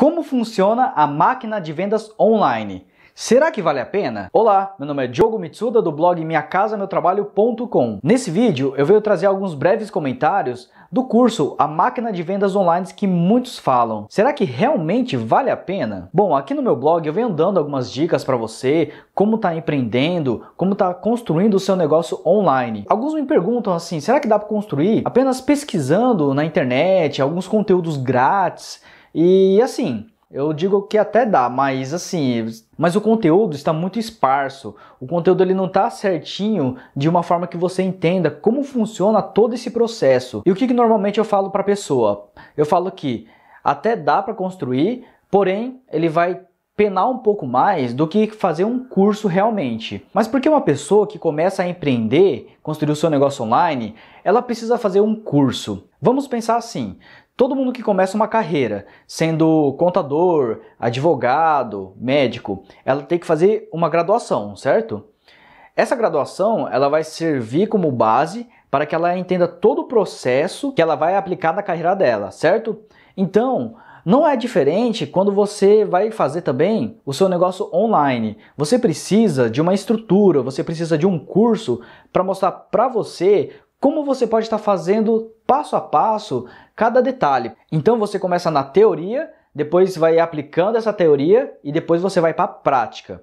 Como funciona a máquina de vendas online? Será que vale a pena? Olá, meu nome é Diogo Mitsuda do blog Minha Trabalho.com. Nesse vídeo eu venho trazer alguns breves comentários do curso A Máquina de Vendas Online que muitos falam. Será que realmente vale a pena? Bom, aqui no meu blog eu venho dando algumas dicas para você, como está empreendendo, como está construindo o seu negócio online. Alguns me perguntam assim, será que dá para construir apenas pesquisando na internet, alguns conteúdos grátis? E assim, eu digo que até dá, mas assim, mas o conteúdo está muito esparso. O conteúdo ele não está certinho de uma forma que você entenda como funciona todo esse processo. E o que, que normalmente eu falo para a pessoa? Eu falo que até dá para construir, porém ele vai penar um pouco mais do que fazer um curso realmente. Mas porque uma pessoa que começa a empreender, construir o seu negócio online, ela precisa fazer um curso. Vamos pensar assim: Todo mundo que começa uma carreira, sendo contador, advogado, médico, ela tem que fazer uma graduação, certo? Essa graduação, ela vai servir como base para que ela entenda todo o processo que ela vai aplicar na carreira dela, certo? Então, não é diferente quando você vai fazer também o seu negócio online. Você precisa de uma estrutura, você precisa de um curso para mostrar para você como você pode estar fazendo passo a passo cada detalhe. Então você começa na teoria, depois vai aplicando essa teoria e depois você vai para a prática.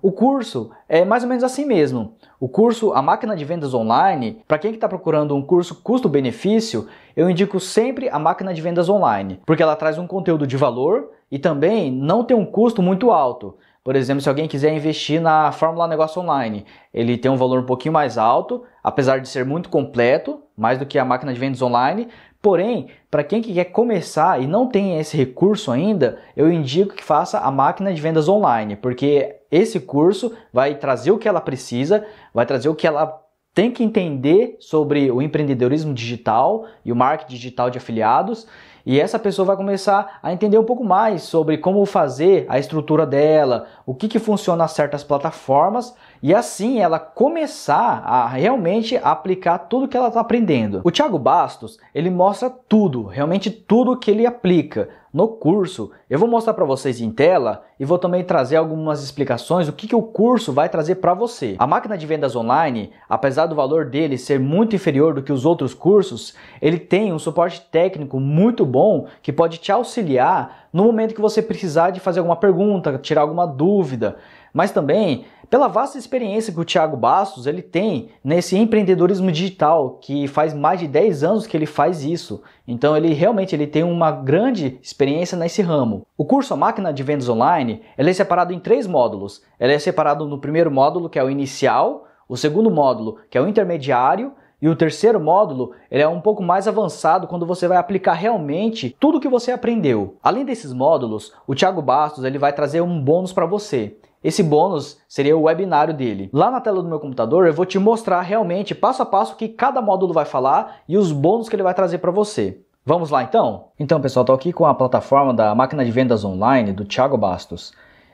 O curso é mais ou menos assim mesmo. O curso A Máquina de Vendas Online, para quem está que tá procurando um curso custo-benefício, eu indico sempre a Máquina de Vendas Online, porque ela traz um conteúdo de valor e também não tem um custo muito alto. Por exemplo, se alguém quiser investir na Fórmula Negócio Online, ele tem um valor um pouquinho mais alto, apesar de ser muito completo, mais do que a máquina de vendas online. Porém, para quem quer começar e não tem esse recurso ainda, eu indico que faça a máquina de vendas online, porque esse curso vai trazer o que ela precisa, vai trazer o que ela tem que entender sobre o empreendedorismo digital e o marketing digital de afiliados e essa pessoa vai começar a entender um pouco mais sobre como fazer a estrutura dela, o que, que funciona certas plataformas, e assim ela começar a realmente aplicar tudo que ela está aprendendo. O Thiago Bastos, ele mostra tudo, realmente tudo que ele aplica no curso. Eu vou mostrar para vocês em tela e vou também trazer algumas explicações do que, que o curso vai trazer para você. A máquina de vendas online, apesar do valor dele ser muito inferior do que os outros cursos, ele tem um suporte técnico muito bom que pode te auxiliar no momento que você precisar de fazer alguma pergunta, tirar alguma dúvida mas também pela vasta experiência que o Thiago Bastos ele tem nesse empreendedorismo digital, que faz mais de 10 anos que ele faz isso. Então ele realmente ele tem uma grande experiência nesse ramo. O curso A Máquina de Vendas Online, ele é separado em três módulos. Ele é separado no primeiro módulo, que é o inicial, o segundo módulo, que é o intermediário, e o terceiro módulo, ele é um pouco mais avançado quando você vai aplicar realmente tudo o que você aprendeu. Além desses módulos, o Thiago Bastos ele vai trazer um bônus para você. Esse bônus seria o webinário dele. Lá na tela do meu computador eu vou te mostrar realmente passo a passo o que cada módulo vai falar e os bônus que ele vai trazer para você. Vamos lá então? Então pessoal, estou aqui com a plataforma da máquina de vendas online do Thiago Bastos.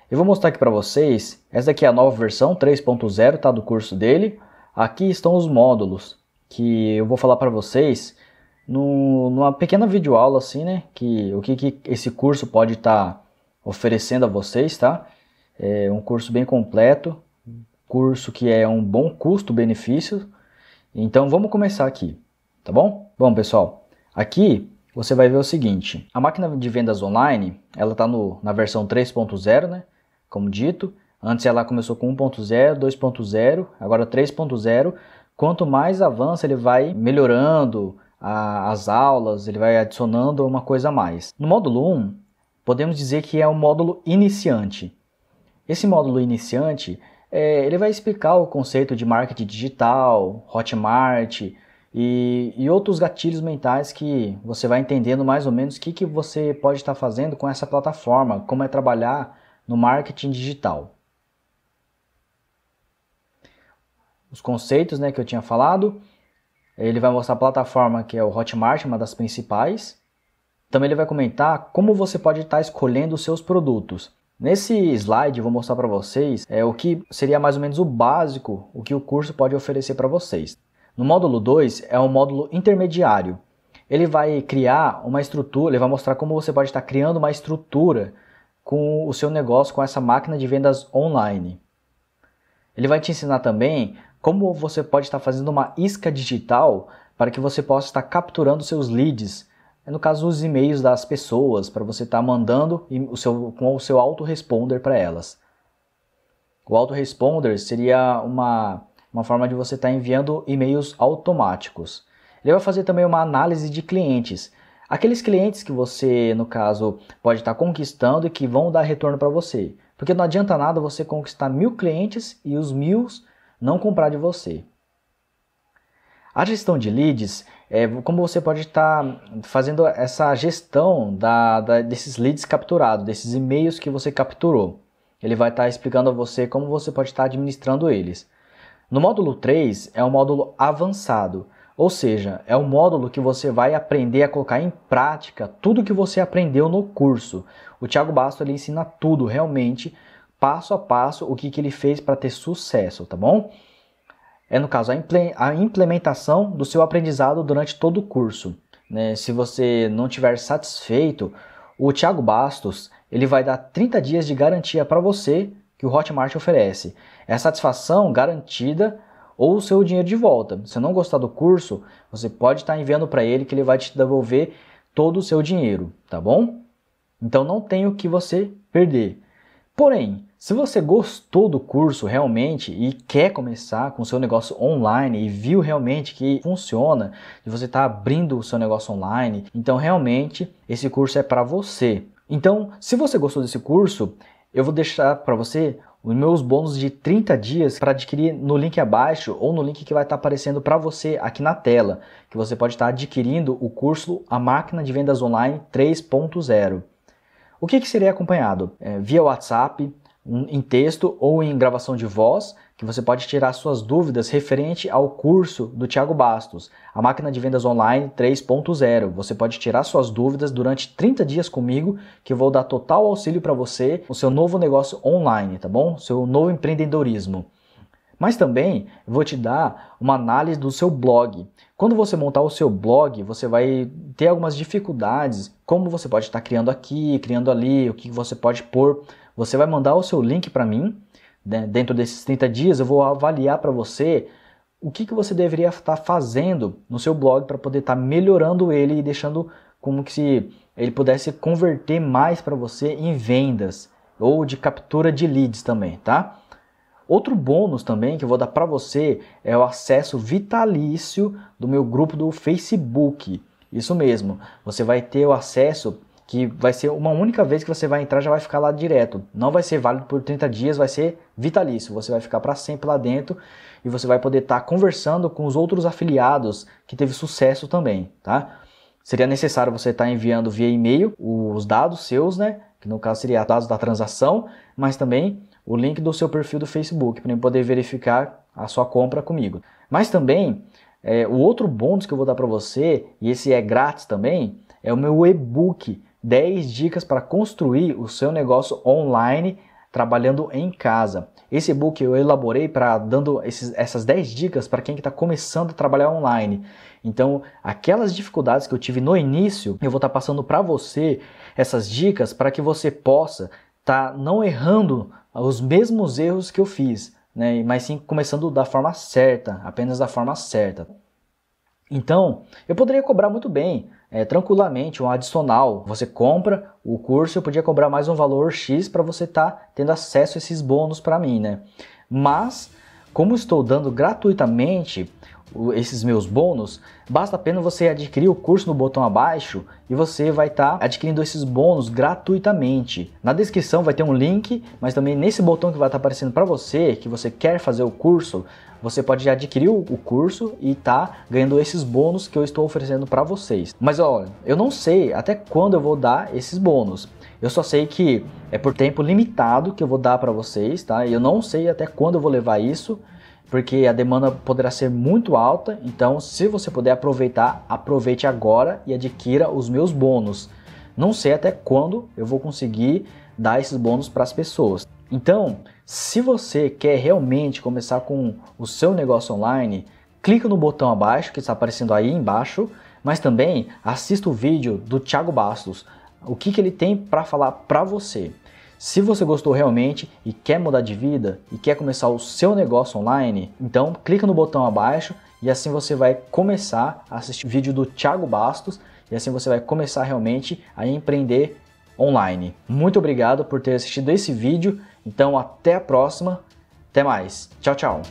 Eu vou mostrar aqui para vocês, essa aqui é a nova versão 3.0 tá, do curso dele. Aqui estão os módulos que eu vou falar para vocês no, numa pequena videoaula assim, né? Que, o que, que esse curso pode estar tá oferecendo a vocês, tá? É um curso bem completo, curso que é um bom custo-benefício. Então vamos começar aqui, tá bom? Bom, pessoal, aqui você vai ver o seguinte: a máquina de vendas online, ela está na versão 3.0, né? Como dito, antes ela começou com 1.0, 2.0, agora 3.0. Quanto mais avança, ele vai melhorando a, as aulas, ele vai adicionando uma coisa a mais. No módulo 1, podemos dizer que é um módulo iniciante. Esse módulo iniciante é, ele vai explicar o conceito de marketing digital, Hotmart e, e, outros gatilhos mentais que você vai entendendo mais ou menos o que, que você pode estar fazendo com essa plataforma, como é trabalhar no marketing digital. Os conceitos né, que eu tinha falado, ele vai mostrar a plataforma que é o Hotmart, uma das principais. Também ele vai comentar como você pode estar escolhendo os seus produtos. Nesse slide eu vou mostrar para vocês é, o que seria mais ou menos o básico, o que o curso pode oferecer para vocês. No módulo 2 é um módulo intermediário. Ele vai criar uma estrutura, ele vai mostrar como você pode estar criando uma estrutura com o seu negócio, com essa máquina de vendas online. Ele vai te ensinar também como você pode estar fazendo uma isca digital para que você possa estar capturando seus leads é no caso os e-mails das pessoas, para você estar tá mandando o seu, com o seu autoresponder para elas. O autoresponder seria uma, uma forma de você estar tá enviando e-mails automáticos. Ele vai fazer também uma análise de clientes. Aqueles clientes que você, no caso, pode estar tá conquistando e que vão dar retorno para você. Porque não adianta nada você conquistar mil clientes e os mil não comprar de você. A gestão de leads é como você pode estar tá fazendo essa gestão da, da, desses leads capturados, desses e-mails que você capturou. Ele vai estar tá explicando a você como você pode estar tá administrando eles. No módulo 3 é um módulo avançado, ou seja, é um módulo que você vai aprender a colocar em prática tudo que você aprendeu no curso. O Thiago Basto ele ensina tudo realmente, passo a passo, o que, que ele fez para ter sucesso, tá bom? é, no caso, a implementação do seu aprendizado durante todo o curso. Né? Se você não estiver satisfeito, o Thiago Bastos ele vai dar 30 dias de garantia para você que o Hotmart oferece. É a satisfação garantida ou o seu dinheiro de volta. Se não gostar do curso, você pode estar tá enviando para ele que ele vai te devolver todo o seu dinheiro, tá bom? Então não tem o que você perder. Porém, se você gostou do curso realmente e quer começar com o seu negócio online e viu realmente que funciona, e você está abrindo o seu negócio online, então realmente esse curso é para você. Então, se você gostou desse curso, eu vou deixar para você os meus bônus de 30 dias para adquirir no link abaixo ou no link que vai estar tá aparecendo para você aqui na tela, que você pode estar tá adquirindo o curso A Máquina de Vendas Online 3.0. O que, que seria acompanhado? É, via WhatsApp, em texto ou em gravação de voz, que você pode tirar suas dúvidas referente ao curso do Tiago Bastos, a máquina de vendas online 3.0. Você pode tirar suas dúvidas durante 30 dias comigo, que eu vou dar total auxílio para você, o seu novo negócio online, tá bom? Seu novo empreendedorismo. Mas também vou te dar uma análise do seu blog. Quando você montar o seu blog, você vai ter algumas dificuldades, como você pode estar criando aqui, criando ali, o que você pode pôr você vai mandar o seu link para mim. Né? Dentro desses 30 dias, eu vou avaliar para você o que, que você deveria estar tá fazendo no seu blog para poder estar tá melhorando ele e deixando como que se ele pudesse converter mais para você em vendas ou de captura de leads também, tá? Outro bônus também que eu vou dar para você é o acesso vitalício do meu grupo do Facebook. Isso mesmo, você vai ter o acesso que vai ser uma única vez que você vai entrar, já vai ficar lá direto. Não vai ser válido por 30 dias, vai ser vitalício. Você vai ficar para sempre lá dentro e você vai poder estar tá conversando com os outros afiliados que teve sucesso também, tá? Seria necessário você estar tá enviando via e-mail os dados seus, né? Que no caso seria dados da transação, mas também o link do seu perfil do Facebook para poder verificar a sua compra comigo. Mas também é, o outro bônus que eu vou dar para você e esse é grátis também é o meu e-book 10 dicas para construir o seu negócio online trabalhando em casa. Esse e-book eu elaborei para dando esses, essas 10 dicas para quem está começando a trabalhar online. Então, aquelas dificuldades que eu tive no início, eu vou estar tá passando para você essas dicas para que você possa estar tá não errando os mesmos erros que eu fiz, né? mas sim começando da forma certa, apenas da forma certa. Então, eu poderia cobrar muito bem, é, tranquilamente, um adicional. Você compra o curso, eu podia cobrar mais um valor X para você estar tá tendo acesso a esses bônus para mim, né? Mas, como estou dando gratuitamente, esses meus bônus, basta apenas você adquirir o curso no botão abaixo e você vai estar tá adquirindo esses bônus gratuitamente. Na descrição vai ter um link, mas também nesse botão que vai estar tá aparecendo para você, que você quer fazer o curso, você pode adquirir o curso e tá ganhando esses bônus que eu estou oferecendo para vocês. Mas olha, eu não sei até quando eu vou dar esses bônus. Eu só sei que é por tempo limitado que eu vou dar para vocês, tá? Eu não sei até quando eu vou levar isso porque a demanda poderá ser muito alta. Então, se você puder aproveitar, aproveite agora e adquira os meus bônus. Não sei até quando eu vou conseguir dar esses bônus para as pessoas. Então, se você quer realmente começar com o seu negócio online, clica no botão abaixo que está aparecendo aí embaixo, mas também assista o vídeo do Thiago Bastos, o que, que ele tem para falar para você. Se você gostou realmente e quer mudar de vida e quer começar o seu negócio online, então clica no botão abaixo e assim você vai começar a assistir o vídeo do Thiago Bastos e assim você vai começar realmente a empreender online. Muito obrigado por ter assistido esse vídeo. Então até a próxima. Até mais. Tchau, tchau.